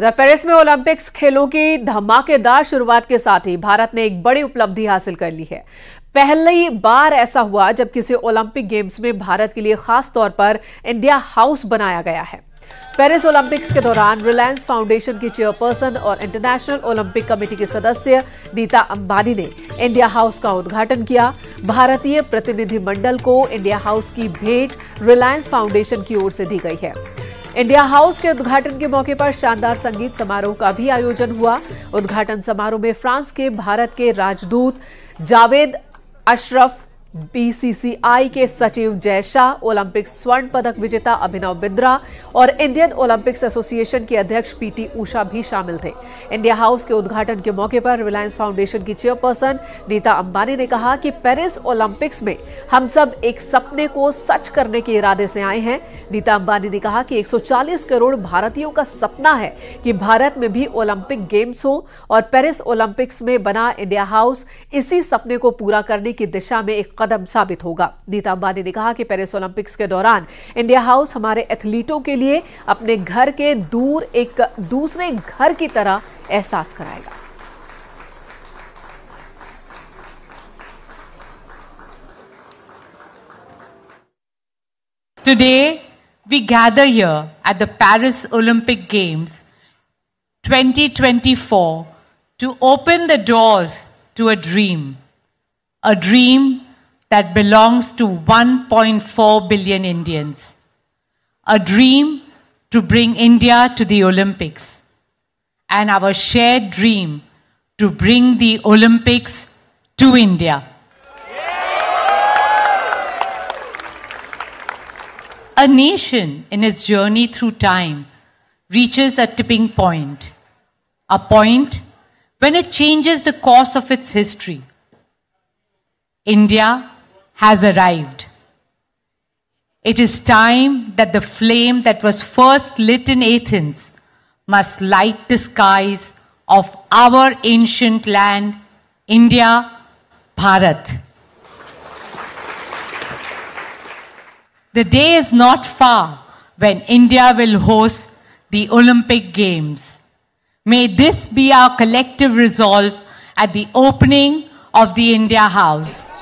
Paris में Olympics खेलों की धमाकेदार शुरुआत के साथ ही भारत ने एक बड़ी उपलब्धि हासिल कर ली है पहली बार ऐसा हुआ जब किसी ओलंपिक गेम्स में भारत के लिए खास तौर पर इंडिया हाउस बनाया गया है पेरिस ओलंपिक्स के दौरान रिलायंस फाउंडेशन की चेयरपर्सन और इंटरनेशनल ओलंपिक कमेटी के सदस्य नीता अंबानी ने इंडिया हाउस का उद्घाटन किया भारतीय प्रतिनिधिमंडल को इंडिया हाउस की भेंट रिलायंस फाउंडेशन की ओर से दी गई है इंडिया हाउस के उद्घाटन के मौके पर शानदार संगीत समारोह का भी आयोजन हुआ उद्घाटन समारोह में फ्रांस के भारत के राजदूत जावेद अशरफ बीसीसीआई के सचिव जय शाह ओलंपिक स्वर्ण पदक विजेता अभिनव बिंद्रा और इंडियन ओलंपिक्स एसोसिएशन के अध्यक्ष पीटी उषा भी शामिल थे इंडिया हाउस के उद्घाटन के मौके पर रिलायंस फाउंडेशन की चेयरपर्सन नीता अंबानी ने कहा कि पेरिस ओलंपिक्स में हम सब एक सपने को सच करने के इरादे से आए हैं नीता अंबानी ने कहा कि 140 करोड़ भारतीयों का सपना है कि भारत में भी ओलंपिक गेम्स हो और पेरिस ओलंपिक्स में बना इंडिया हाउस इसी सपने को पूरा करने की दिशा में एक कदम साबित होगा नीता अंबानी ने कहा कि पेरिस ओलंपिक्स के दौरान इंडिया हाउस हमारे एथलीटों के लिए अपने घर के दूर एक दूसरे घर की तरह एहसास कराएगा Today, we gather here at the Paris Olympic Games 2024 to open the doors to a dream, a dream that belongs to 1.4 billion Indians. A dream to bring India to the Olympics. And our shared dream to bring the Olympics to India. A nation in its journey through time reaches a tipping point, a point when it changes the course of its history. India has arrived. It is time that the flame that was first lit in Athens must light the skies of our ancient land, India, Bharat. The day is not far when India will host the Olympic Games. May this be our collective resolve at the opening of the India House.